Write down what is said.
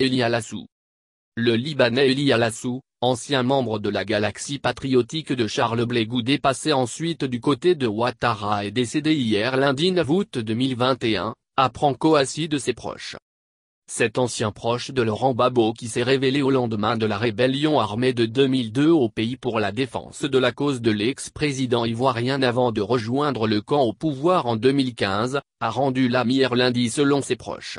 Eli Alassou. Le Libanais Eli Alassou, ancien membre de la galaxie patriotique de Charles Blé Goudé passé ensuite du côté de Ouattara et décédé hier lundi 9 août 2021, apprend Coassi de ses proches. Cet ancien proche de Laurent Babo qui s'est révélé au lendemain de la rébellion armée de 2002 au pays pour la défense de la cause de l'ex-président ivoirien avant de rejoindre le camp au pouvoir en 2015, a rendu l'âme hier lundi selon ses proches.